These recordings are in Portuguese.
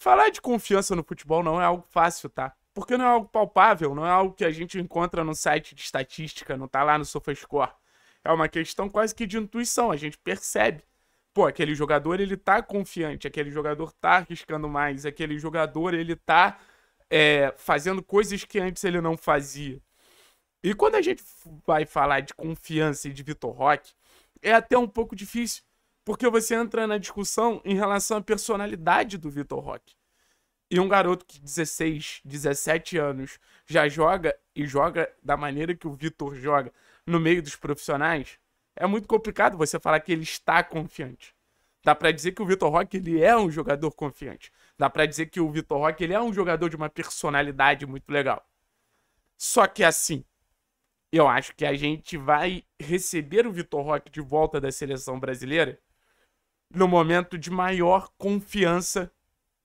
Falar de confiança no futebol não é algo fácil, tá? Porque não é algo palpável, não é algo que a gente encontra no site de estatística, não tá lá no SofaScore. É uma questão quase que de intuição, a gente percebe. Pô, aquele jogador ele tá confiante, aquele jogador tá arriscando mais, aquele jogador ele tá é, fazendo coisas que antes ele não fazia. E quando a gente vai falar de confiança e de Vitor Roque, é até um pouco difícil, porque você entra na discussão em relação à personalidade do Vitor Roque. E um garoto que 16, 17 anos já joga e joga da maneira que o Vitor joga no meio dos profissionais, é muito complicado você falar que ele está confiante. Dá para dizer que o Vitor Roque ele é um jogador confiante. Dá para dizer que o Vitor Roque ele é um jogador de uma personalidade muito legal. Só que assim, eu acho que a gente vai receber o Vitor Roque de volta da seleção brasileira no momento de maior confiança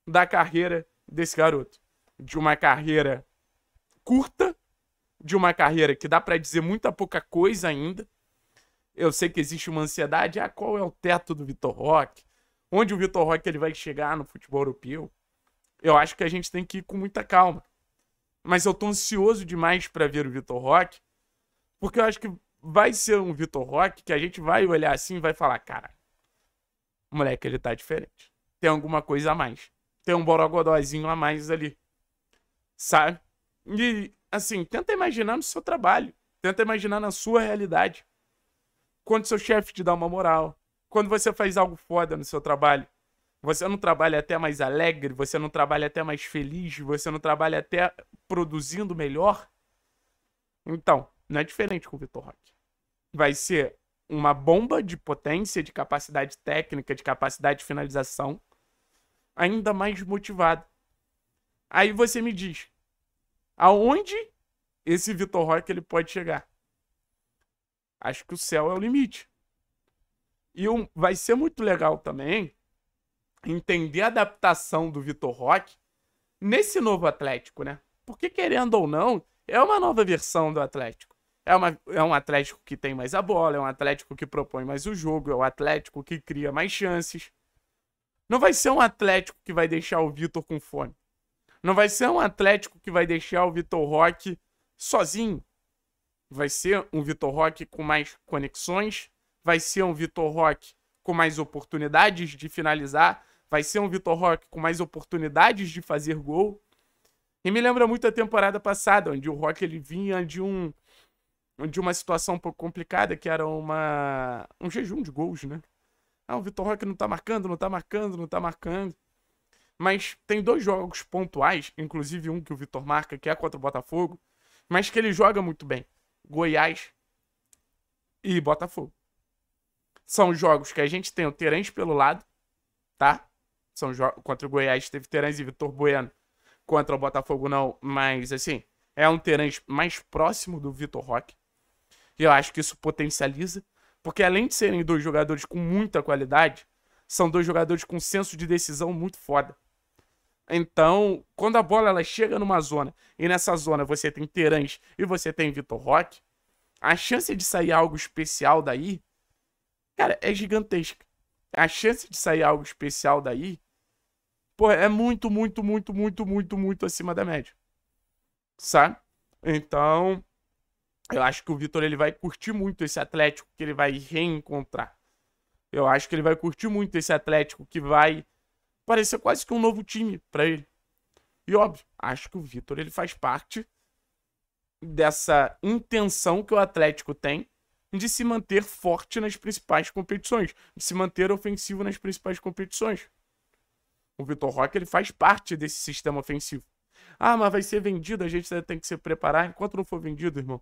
da carreira desse garoto. De uma carreira curta, de uma carreira que dá para dizer muita pouca coisa ainda. Eu sei que existe uma ansiedade, ah, qual é o teto do Vitor Roque? Onde o Vitor Roque ele vai chegar no futebol europeu? Eu acho que a gente tem que ir com muita calma. Mas eu tô ansioso demais para ver o Vitor Roque, porque eu acho que vai ser um Vitor Roque que a gente vai olhar assim e vai falar, cara, o moleque, ele tá diferente. Tem alguma coisa a mais. Tem um borogodózinho a mais ali. Sabe? E, assim, tenta imaginar no seu trabalho. Tenta imaginar na sua realidade. Quando seu chefe te dá uma moral. Quando você faz algo foda no seu trabalho. Você não trabalha até mais alegre, você não trabalha até mais feliz, você não trabalha até produzindo melhor. Então, não é diferente com o Vitor Roque. Vai ser uma bomba de potência, de capacidade técnica, de capacidade de finalização, ainda mais motivado. Aí você me diz, aonde esse Vitor Roque ele pode chegar? Acho que o céu é o limite. E um, vai ser muito legal também entender a adaptação do Vitor Roque nesse novo Atlético, né? Porque, querendo ou não, é uma nova versão do Atlético. É, uma, é um Atlético que tem mais a bola, é um Atlético que propõe mais o jogo, é um Atlético que cria mais chances. Não vai ser um Atlético que vai deixar o Vitor com fome. Não vai ser um Atlético que vai deixar o Vitor Roque sozinho. Vai ser um Vitor Roque com mais conexões, vai ser um Vitor Roque com mais oportunidades de finalizar, vai ser um Vitor Roque com mais oportunidades de fazer gol. E me lembra muito a temporada passada, onde o Roque ele vinha de um de uma situação um pouco complicada, que era uma um jejum de gols, né? Ah, o Vitor Roque não tá marcando, não tá marcando, não tá marcando. Mas tem dois jogos pontuais, inclusive um que o Vitor marca, que é contra o Botafogo, mas que ele joga muito bem. Goiás e Botafogo. São jogos que a gente tem o Terence pelo lado, tá? São contra o Goiás teve Terence e Vitor Bueno. Contra o Botafogo não, mas assim, é um Terence mais próximo do Vitor Roque. E eu acho que isso potencializa, porque além de serem dois jogadores com muita qualidade, são dois jogadores com senso de decisão muito foda. Então, quando a bola ela chega numa zona, e nessa zona você tem Terãs e você tem Vitor Roque, a chance de sair algo especial daí, cara, é gigantesca. A chance de sair algo especial daí, pô, é muito, muito, muito, muito, muito, muito acima da média. Sabe? Então, eu acho que o Vitor ele vai curtir muito esse Atlético que ele vai reencontrar. Eu acho que ele vai curtir muito esse Atlético que vai parecer quase que um novo time para ele. E óbvio, acho que o Vitor ele faz parte dessa intenção que o Atlético tem de se manter forte nas principais competições, de se manter ofensivo nas principais competições. O Vitor Roque ele faz parte desse sistema ofensivo. Ah, mas vai ser vendido, a gente tem que se preparar. Enquanto não for vendido, irmão,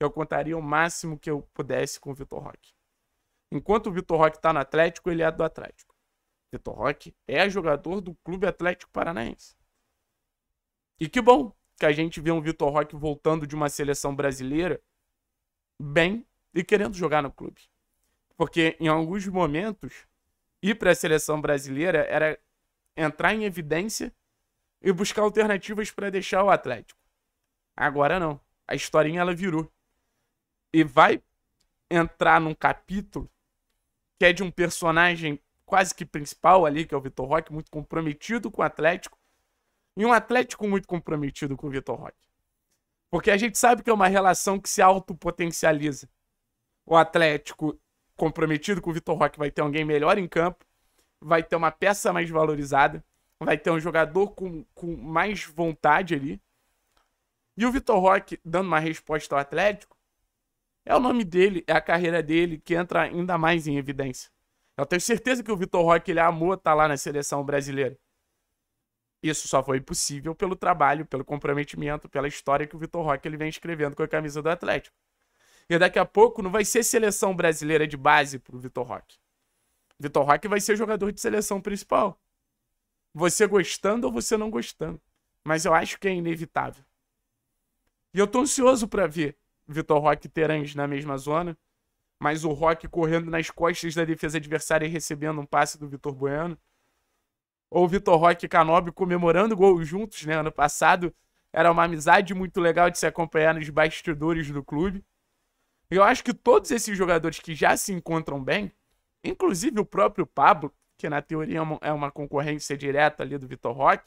eu contaria o máximo que eu pudesse com o Vitor Roque. Enquanto o Vitor Roque está no Atlético, ele é do Atlético. Vitor Roque é jogador do Clube Atlético Paranaense. E que bom que a gente vê um Vitor Roque voltando de uma seleção brasileira bem e querendo jogar no clube. Porque em alguns momentos, ir para a seleção brasileira era entrar em evidência e buscar alternativas para deixar o Atlético. Agora não. A historinha ela virou e vai entrar num capítulo que é de um personagem quase que principal ali, que é o Vitor Roque, muito comprometido com o Atlético, e um Atlético muito comprometido com o Vitor Roque. Porque a gente sabe que é uma relação que se autopotencializa. O Atlético comprometido com o Vitor Roque vai ter alguém melhor em campo, vai ter uma peça mais valorizada, vai ter um jogador com, com mais vontade ali. E o Vitor Roque dando uma resposta ao Atlético é o nome dele, é a carreira dele que entra ainda mais em evidência. Eu tenho certeza que o Vitor Roque ele amou estar tá lá na seleção brasileira. Isso só foi possível pelo trabalho, pelo comprometimento, pela história que o Vitor Roque ele vem escrevendo com a camisa do Atlético. E daqui a pouco não vai ser seleção brasileira de base pro Vitor Roque. Vitor Roque vai ser jogador de seleção principal. Você gostando ou você não gostando. Mas eu acho que é inevitável. E eu tô ansioso para ver Vitor Roque e Terans na mesma zona. Mas o Roque correndo nas costas da defesa adversária e recebendo um passe do Vitor Bueno. Ou Vitor Roque e Canobi comemorando gols juntos, né? Ano passado era uma amizade muito legal de se acompanhar nos bastidores do clube. Eu acho que todos esses jogadores que já se encontram bem, inclusive o próprio Pablo, que na teoria é uma é concorrência direta ali do Vitor Roque,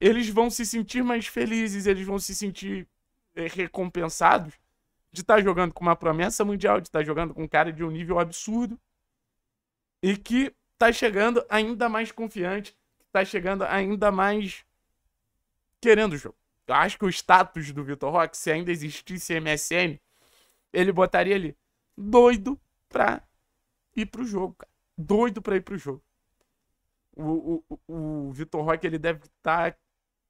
eles vão se sentir mais felizes, eles vão se sentir é, recompensados de estar tá jogando com uma promessa mundial, de estar tá jogando com um cara de um nível absurdo e que está chegando ainda mais confiante, está chegando ainda mais querendo o jogo. Eu acho que o status do Vitor Roque, se ainda existisse MSN, ele botaria ali doido pra ir pro jogo, cara. Doido pra ir pro jogo. O, o, o Vitor Roque, ele deve estar tá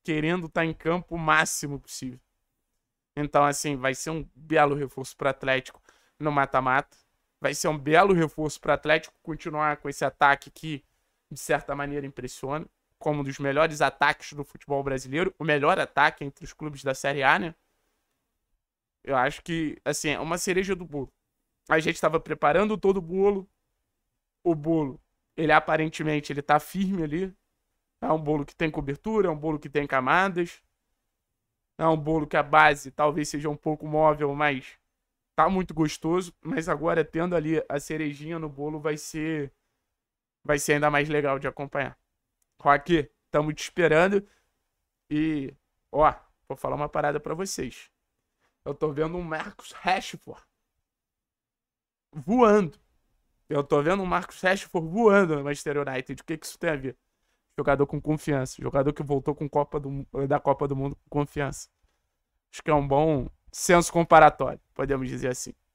querendo estar tá em campo o máximo possível. Então, assim, vai ser um belo reforço para Atlético no mata-mata. Vai ser um belo reforço para Atlético continuar com esse ataque que, de certa maneira, impressiona. Como um dos melhores ataques do futebol brasileiro. O melhor ataque entre os clubes da Série A, né? Eu acho que, assim, é uma cereja do bolo. A gente estava preparando todo o bolo. O bolo, ele aparentemente, ele tá firme ali. É um bolo que tem cobertura, é um bolo que tem camadas. É um bolo que a base talvez seja um pouco móvel, mas tá muito gostoso. Mas agora, tendo ali a cerejinha no bolo, vai ser vai ser ainda mais legal de acompanhar. Roque tamo te esperando. E, ó, vou falar uma parada para vocês. Eu tô vendo um Marcos Rashford voando. Eu tô vendo um Marcos Rashford voando no Manchester United. O que, que isso tem a ver? Jogador com confiança. Jogador que voltou com Copa do, da Copa do Mundo com confiança. Acho que é um bom senso comparatório, podemos dizer assim.